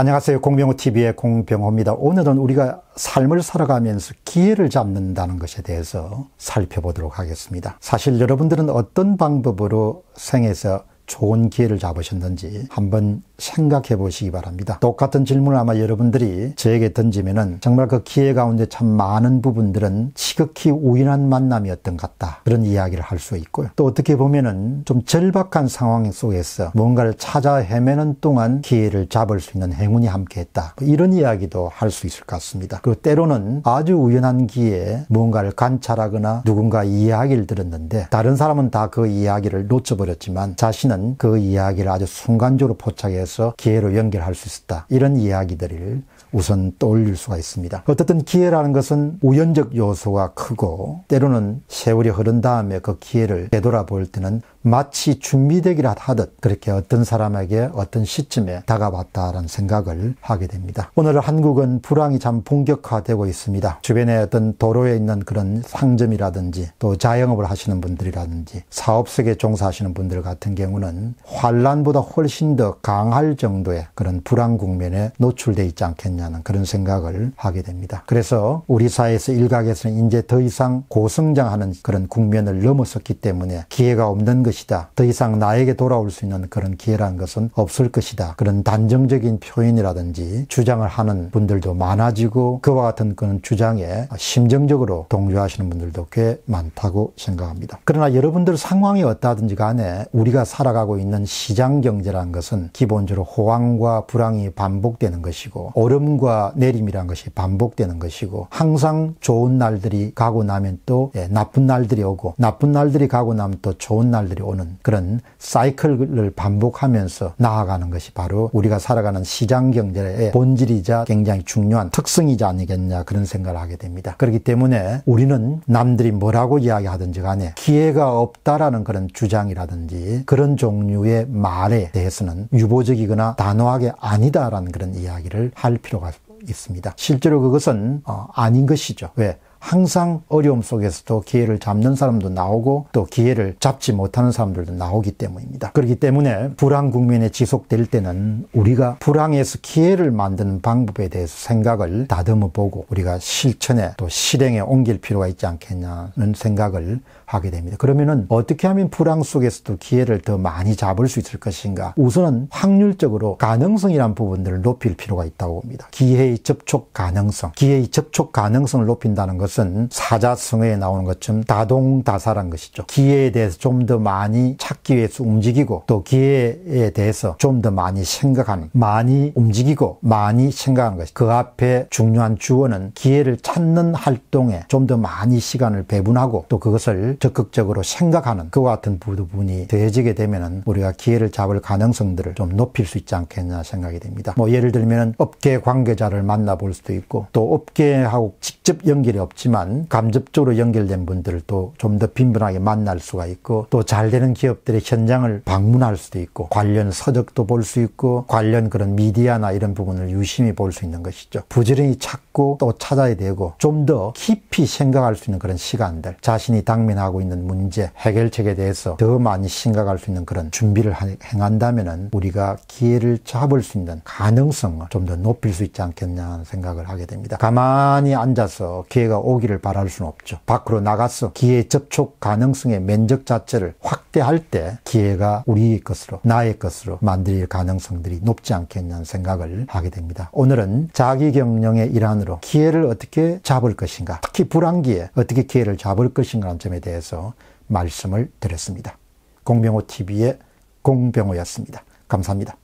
안녕하세요. 공병호TV의 공병호입니다. 오늘은 우리가 삶을 살아가면서 기회를 잡는다는 것에 대해서 살펴보도록 하겠습니다. 사실 여러분들은 어떤 방법으로 생에서 좋은 기회를 잡으셨는지 한번 생각해 보시기 바랍니다. 똑같은 질문을 아마 여러분들이 저에게 던지면은 정말 그 기회 가운데 참 많은 부분들은 지극히 우연한 만남이었던 것 같다. 그런 이야기를 할 수 있고요. 또 어떻게 보면은 좀 절박한 상황 속에서 뭔가를 찾아 헤매는 동안 기회를 잡을 수 있는 행운이 함께 했다. 뭐 이런 이야기도 할 수 있을 것 같습니다. 그 때로는 아주 우연한 기회에 뭔가를 관찰하거나 누군가 이야기를 들었는데 다른 사람은 다 그 이야기를 놓쳐버렸지만 자신은 그 이야기를 아주 순간적으로 포착해 통해서 기회로 연결할 수 있었다. 이런 이야기들을 우선 떠올릴 수가 있습니다. 어쨌든 기회라는 것은 우연적 요소가 크고 때로는 세월이 흐른 다음에 그 기회를 되돌아볼 때는 마치 준비되기라 하듯 그렇게 어떤 사람에게 어떤 시점에 다가왔다라는 생각을 하게 됩니다. 오늘 한국은 불황이 참 본격화되고 있습니다. 주변에 어떤 도로에 있는 그런 상점이라든지 또 자영업을 하시는 분들이라든지 사업 속에 종사하시는 분들 같은 경우는 환란보다 훨씬 더 강할 정도의 그런 불황 국면에 노출돼 있지 않겠냐는 그런 생각을 하게 됩니다. 그래서 우리 사회에서 일각에서는 이제 더 이상 고성장하는 그런 국면을 넘어섰기 때문에 기회가 없는 것이 것이다. 더 이상 나에게 돌아올 수 있는 그런 기회라는 것은 없을 것이다. 그런 단정적인 표현이라든지 주장을 하는 분들도 많아지고 그와 같은 그런 주장에 심정적으로 동조하시는 분들도 꽤 많다고 생각합니다. 그러나 여러분들 상황이 어떠든지 간에 우리가 살아가고 있는 시장 경제란 것은 기본적으로 호황과 불황이 반복되는 것이고 오름과 내림이란 것이 반복되는 것이고 항상 좋은 날들이 가고 나면 또 예, 나쁜 날들이 오고 나쁜 날들이 가고 나면 또 좋은 날들이 변화 오는 그런 사이클을 반복하면서 나아가는 것이 바로 우리가 살아가는 시장 경제의 본질이자 굉장히 중요한 특성이지 아니겠냐 그런 생각을 하게 됩니다. 그렇기 때문에 우리는 남들이 뭐라고 이야기하든지 간에 기회가 없다라는 그런 주장이라든지 그런 종류의 말에 대해서는 유보적이거나 단호하게 아니다라는 그런 이야기를 할 필요가 있습니다. 실제로 그것은 어, 아닌 것이죠. 왜? 항상 어려움 속에서도 기회를 잡는 사람도 나오고 또 기회를 잡지 못하는 사람들도 나오기 때문입니다. 그렇기 때문에 불황 국면에 지속될 때는 우리가 불황에서 기회를 만드는 방법에 대해서 생각을 다듬어 보고 우리가 실천에 또 실행에 옮길 필요가 있지 않겠냐는 생각을 하게 됩니다. 그러면은 어떻게 하면 불황 속에서도 기회를 더 많이 잡을 수 있을 것인가? 우선은 확률적으로 가능성이란 부분들을 높일 필요가 있다고 봅니다. 기회의 접촉 가능성, 기회의 접촉 가능성을 높인다는 것은 것은 사자성어에 나오는 것처럼 다동다사란 것이죠. 기회에 대해서 좀 더 많이 찾기 위해서 움직이고 또 기회에 대해서 좀 더 많이 생각하는, 많이 움직이고 많이 생각하는 것이 그 앞에 중요한 주어는 기회를 찾는 활동에 좀 더 많이 시간을 배분하고 또 그것을 적극적으로 생각하는 그와 같은 부분이 더해지게 되면은 우리가 기회를 잡을 가능성들을 좀 높일 수 있지 않겠냐 생각이 됩니다. 뭐 예를 들면 업계 관계자를 만나볼 수도 있고 또 업계하고 직접 연결이 없죠 하지만 간접적으로 연결된 분들도 좀 더 빈번하게 만날 수가 있고 또 잘 되는 기업들의 현장을 방문할 수도 있고 관련 서적도 볼 수 있고 관련 그런 미디어나 이런 부분을 유심히 볼 수 있는 것이죠. 부지런히 찾고 또 찾아야 되고 좀 더 깊이 생각할 수 있는 그런 시간들 자신이 당면하고 있는 문제 해결책에 대해서 더 많이 생각할 수 있는 그런 준비를 행한다면 우리가 기회를 잡을 수 있는 가능성을 좀 더 높일 수 있지 않겠냐 하는 생각을 하게 됩니다. 가만히 앉아서 기회가 오기를 바랄 수는 없죠. 밖으로 나가서 기회 접촉 가능성의 면적 자체를 확대할 때 기회가 우리의 것으로 나의 것으로 만들 릴 가능성들이 높지 않겠냐는 생각을 하게 됩니다. 오늘은 자기 경영의 일환으로 기회를 어떻게 잡을 것인가 특히 불황기에 어떻게 기회를 잡을 것인가라는 점에 대해서 말씀을 드렸습니다. 공병호 TV의 공병호였습니다. 감사합니다.